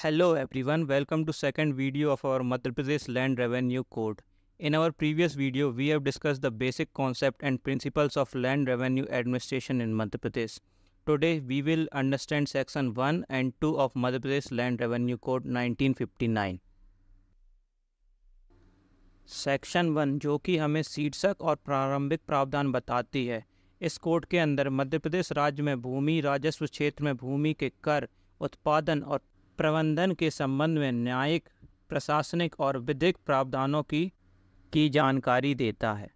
Hello everyone, welcome to second video of our Madhya Pradesh Land Revenue Code. In our previous video, we have discussed the basic concept and principles of land revenue administration in Madhya Pradesh. Today, we will understand section 1 and 2 of Madhya Pradesh Land Revenue Code 1959. Section 1 जो कि हमें शीर्षक और प्रारंभिक प्रावधान बताती है इस कोड के अंदर मध्य प्रदेश राज्य में भूमि राजस्व क्षेत्र में भूमि के कर उत्पादन और प्रबंधन के संबंध में न्यायिक प्रशासनिक और विधिक प्रावधानों की की जानकारी देता है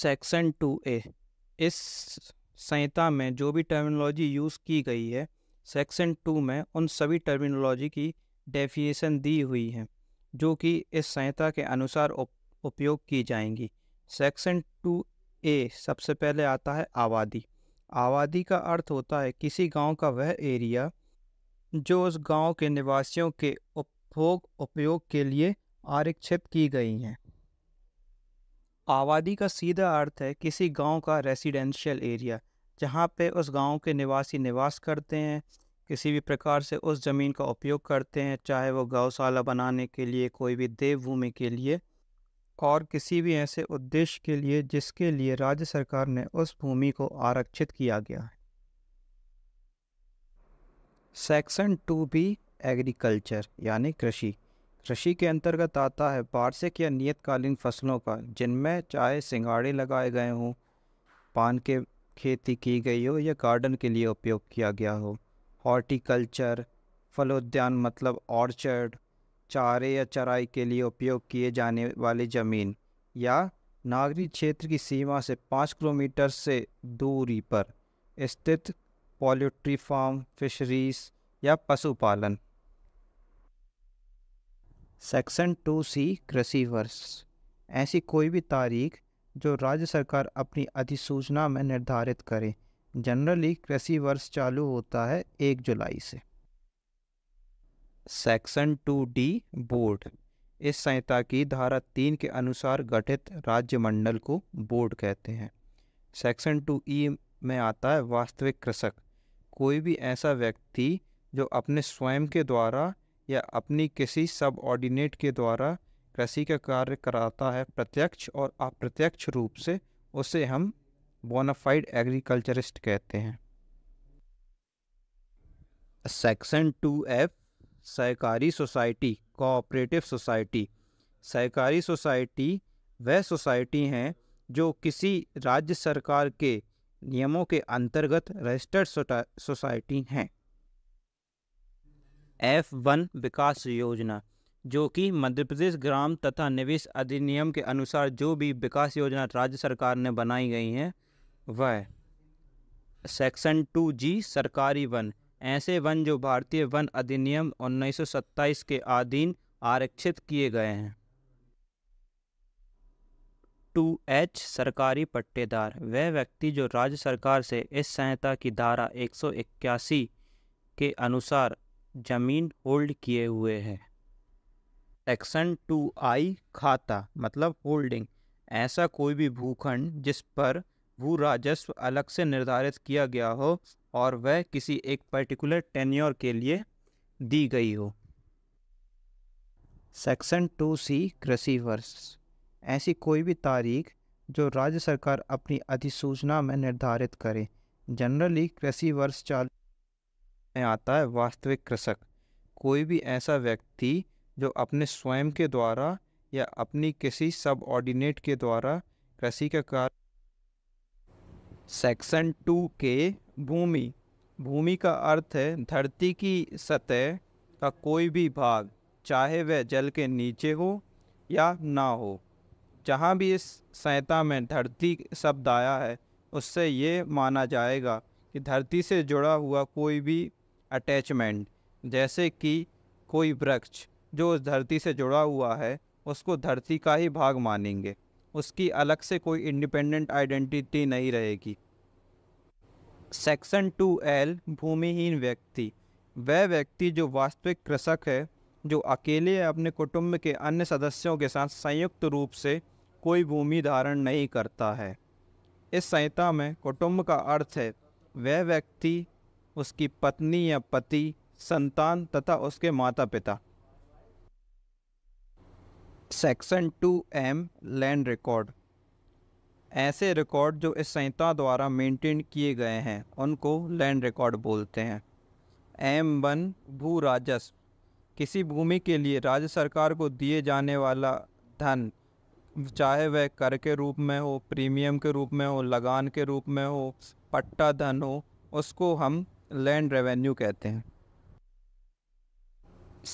सेक्शन टू ए इस संहिता में जो भी टर्मिनोलॉजी यूज़ की गई है सेक्शन टू में उन सभी टर्मिनोलॉजी की डेफिनेशन दी हुई है जो कि इस संहिता के अनुसार उप, उपयोग की जाएंगी सेक्शन टू ए सबसे पहले आता है आबादी आबादी का अर्थ होता है किसी गांव का वह एरिया जो उस गांव के निवासियों के उपभोग उपयोग के लिए आरक्षित की गई हैं आबादी का सीधा अर्थ है किसी गांव का रेसिडेंशियल एरिया जहां पे उस गांव के निवासी निवास करते हैं किसी भी प्रकार से उस ज़मीन का उपयोग करते हैं चाहे वो गौशाला बनाने के लिए कोई भी देवभूमि के लिए और किसी भी ऐसे उद्देश्य के लिए जिसके लिए राज्य सरकार ने उस भूमि को आरक्षित किया गया है सेक्शन टू बी एग्रीकल्चर यानी कृषि कृषि के अंतर्गत आता है वार्षिक या नियतकालीन फसलों का जिनमें चाहे सिंगाड़े लगाए गए हों पान के खेती की गई हो या गार्डन के लिए उपयोग किया गया हो हॉर्टिकल्चर फलोद्यान मतलब ऑर्चर्ड चारे या चराई के लिए उपयोग किए जाने वाली ज़मीन या नागरिक क्षेत्र की सीमा से पाँच किलोमीटर से दूरी पर स्थित पोल्ट्री फार्म फिशरीज या पशुपालन सेक्शन टू सी कृषि वर्ष ऐसी कोई भी तारीख जो राज्य सरकार अपनी अधिसूचना में निर्धारित करे जनरली कृषि वर्ष चालू होता है एक जुलाई से सेक्शन टू डी बोर्ड इस संहिता की धारा तीन के अनुसार गठित राज्य मंडल को बोर्ड कहते हैं सेक्शन टू ई में आता है वास्तविक कृषक कोई भी ऐसा व्यक्ति जो अपने स्वयं के द्वारा या अपनी किसी सब ऑर्डिनेट के द्वारा कृषि का कार्य कराता है प्रत्यक्ष और अप्रत्यक्ष रूप से उसे हम बोनाफाइड एग्रीकल्चरिस्ट कहते हैं सेक्शन टू एफ सहकारी सोसाइटी कोऑपरेटिव सोसाइटी सहकारी सोसाइटी वह सोसाइटी हैं जो किसी राज्य सरकार के नियमों के अंतर्गत रजिस्टर्ड सोसाइटी हैं एफ वन विकास योजना जो कि मध्य प्रदेश ग्राम तथा निवेश अधिनियम के अनुसार जो भी विकास योजना राज्य सरकार ने बनाई गई हैं वह सेक्शन टू जी सरकारी वन ऐसे वन जो भारतीय वन अधिनियम 1927 के अधीन आरक्षित किए गए हैं टू एच सरकारी पट्टेदार वह व्यक्ति जो राज्य सरकार से इस संहिता की धारा 181 के अनुसार जमीन होल्ड किए हुए है सेक्शन टू आई खाता मतलब होल्डिंग ऐसा कोई भी भूखंड जिस पर भू राजस्व अलग से निर्धारित किया गया हो और वह किसी एक पर्टिकुलर टेन्योर के लिए दी गई हो सेक्शन टू सी कृषि वर्ष ऐसी कोई भी तारीख जो राज्य सरकार अपनी अधिसूचना में निर्धारित करे जनरली कृषि वर्ष चालू में आता है वास्तविक कृषक कोई भी ऐसा व्यक्ति जो अपने स्वयं के द्वारा या अपनी किसी सब ऑर्डिनेट के द्वारा कृषि का कार्य सेक्शन टू के भूमि भूमि का अर्थ है धरती की सतह का कोई भी भाग चाहे वह जल के नीचे हो या ना हो जहाँ भी इस संहिता में धरती शब्द आया है उससे ये माना जाएगा कि धरती से जुड़ा हुआ कोई भी अटैचमेंट जैसे कि कोई वृक्ष जो उस धरती से जुड़ा हुआ है उसको धरती का ही भाग मानेंगे उसकी अलग से कोई इंडिपेंडेंट आइडेंटिटी नहीं रहेगी सेक्शन टू एल भूमिहीन व्यक्ति वह व्यक्ति जो वास्तविक कृषक है जो अकेले या अपने कुटुंब के अन्य सदस्यों के साथ संयुक्त रूप से कोई भूमि धारण नहीं करता है इस संहिता में कुटुंब का अर्थ है वह व्यक्ति उसकी पत्नी या पति संतान तथा उसके माता पिता section two M land record ऐसे रिकॉर्ड जो इस संहिता द्वारा मेंटेन किए गए हैं उनको लैंड रिकॉर्ड बोलते हैं एम वन भू राजस्व किसी भूमि के लिए राज्य सरकार को दिए जाने वाला धन चाहे वह कर के रूप में हो प्रीमियम के रूप में हो लगान के रूप में हो पट्टा धन हो उसको हम लैंड रेवेन्यू कहते हैं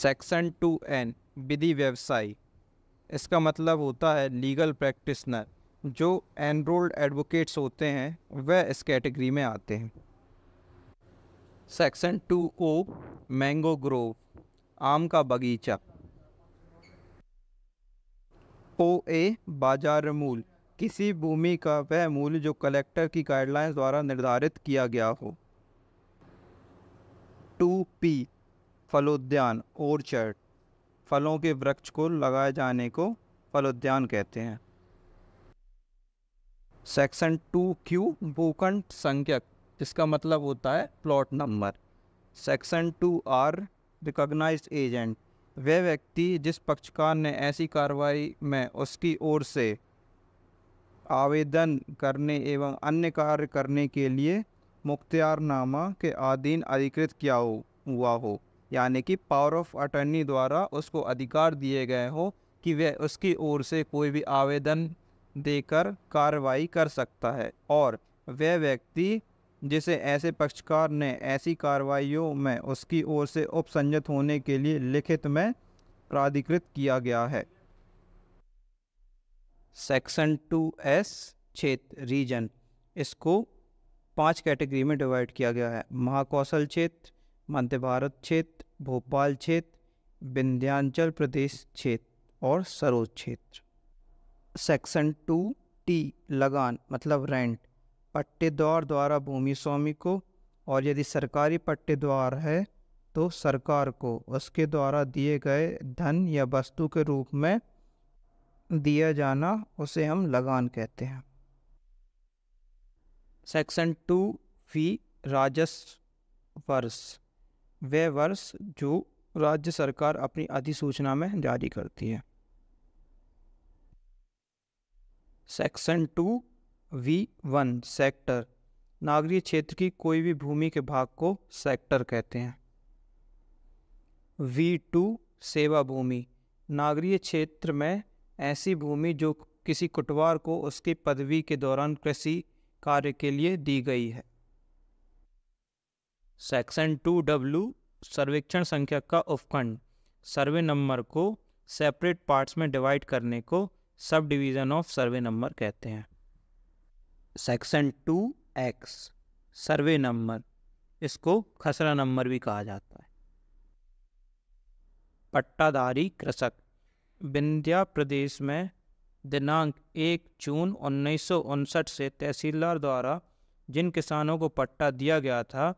सेक्शन टू एन विधि व्यवसायी इसका मतलब होता है लीगल प्रैक्टिसनर जो एनरोल्ड एडवोकेट्स होते हैं वह इस कैटेगरी में आते हैं section two O mango grove आम का बगीचा ओ ए बाजार मूल किसी भूमि का वह मूल्य जो कलेक्टर की गाइडलाइंस द्वारा निर्धारित किया गया हो टू पी फलोद्यान ओर्चर्ड फलों के वृक्ष को लगाए जाने को फलोद्यान कहते हैं सेक्शन टू क्यू भूखंड संख्यक जिसका मतलब होता है plot number section two R recognised agent वह व्यक्ति जिस पक्षकार ने ऐसी कार्रवाई में उसकी ओर से आवेदन करने एवं अन्य कार्य करने के लिए मुख्तियारनामा के अधीन अधिकृत किया हो हुआ हो यानी कि पावर ऑफ अटर्नी द्वारा उसको अधिकार दिए गए हो कि वह उसकी ओर से कोई भी आवेदन देकर कार्रवाई कर सकता है और वह व्यक्ति जिसे ऐसे पक्षकार ने ऐसी कार्रवाइयों में उसकी ओर से उपसंजत होने के लिए लिखित में प्राधिकृत किया गया है सेक्शन टू एस क्षेत्र रीजन इसको पांच कैटेगरी में डिवाइड किया गया है महाकौशल क्षेत्र मध्य भारत क्षेत्र भोपाल क्षेत्र विंध्यांचल प्रदेश क्षेत्र और सरोज क्षेत्र सेक्शन टू टी लगान मतलब रेंट पट्टेदार द्वारा भूमि स्वामी को और यदि सरकारी पट्टेदार है तो सरकार को उसके द्वारा दिए गए धन या वस्तु के रूप में दिया जाना उसे हम लगान कहते हैं सेक्शन टू फी राजस्व वर्ष वह वर्ष जो राज्य सरकार अपनी अधिसूचना में जारी करती है section two V one sector नागरीय क्षेत्र की कोई भी भूमि के भाग को सेक्टर कहते हैं वी टू सेवा भूमि नागरीय क्षेत्र में ऐसी भूमि जो किसी कुटवार को उसकी पदवी के दौरान कृषि कार्य के लिए दी गई है सेक्शन टू डब्ल्यू सर्वेक्षण संख्या का उपखंड सर्वे नंबर को सेपरेट पार्ट्स में डिवाइड करने को subdivision of survey number कहते हैं section two X survey number इसको खसरा नंबर भी कहा जाता है पट्टाधारी कृषक विंध्या प्रदेश में दिनांक एक जून उन्नीस से तहसीलदार द्वारा जिन किसानों को पट्टा दिया गया था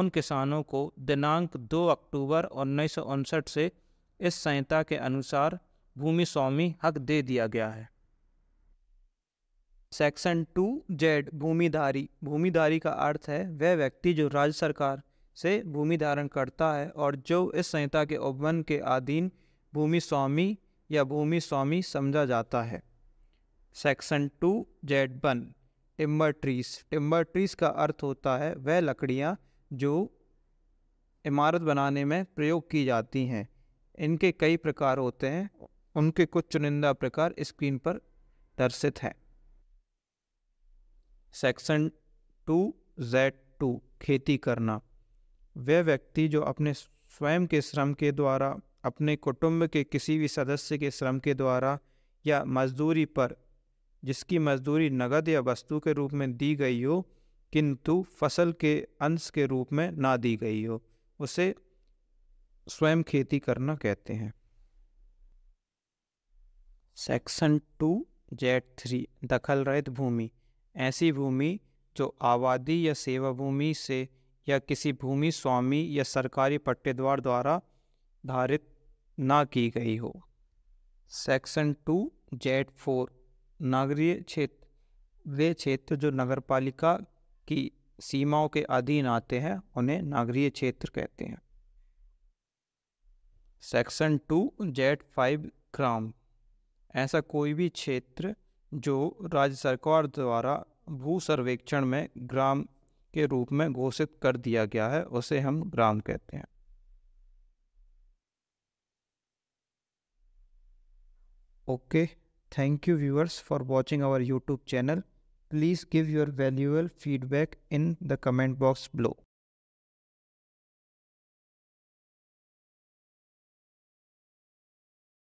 उन किसानों को दिनांक 2 अक्टूबर उन्नीस से इस संहिता के अनुसार भूमि स्वामी हक दे दिया गया है सेक्शन टू जेड भूमिधारी भूमिधारी का अर्थ है वह व्यक्ति जो राज्य सरकार से भूमि धारण करता है और जो इस संहिता के उपवन के अधीन भूमि स्वामी या भूमि स्वामी समझा जाता है section two Z one timber trees timber trees का अर्थ होता है वह लकड़ियाँ जो इमारत बनाने में प्रयोग की जाती हैं इनके कई प्रकार होते हैं उनके कुछ चुनिंदा प्रकार स्क्रीन पर दर्शित हैं सेक्शन टू जेड टू खेती करना वह व्यक्ति जो अपने स्वयं के श्रम के द्वारा अपने कुटुंब के किसी भी सदस्य के श्रम के द्वारा या मजदूरी पर जिसकी मजदूरी नगद या वस्तु के रूप में दी गई हो किंतु फसल के अंश के रूप में ना दी गई हो उसे स्वयं खेती करना कहते हैं सेक्शन टू जेड थ्री दखल रहित भूमि ऐसी भूमि जो आबादी या सेवा भूमि से या किसी भूमि स्वामी या सरकारी पट्टेदार द्वारा धारित ना की गई हो सेक्शन टू जेड फोर नागरीय क्षेत्र वे क्षेत्र जो नगरपालिका की सीमाओं के अधीन आते हैं उन्हें नागरीय क्षेत्र कहते हैं सेक्शन टू जेड फाइव ग्राम ऐसा कोई भी क्षेत्र जो राज्य सरकार द्वारा भू सर्वेक्षण में ग्राम के रूप में घोषित कर दिया गया है उसे हम ग्राम कहते हैं okay thank you viewers for watching our YouTube channel please give your valuable feedback in the comment box blow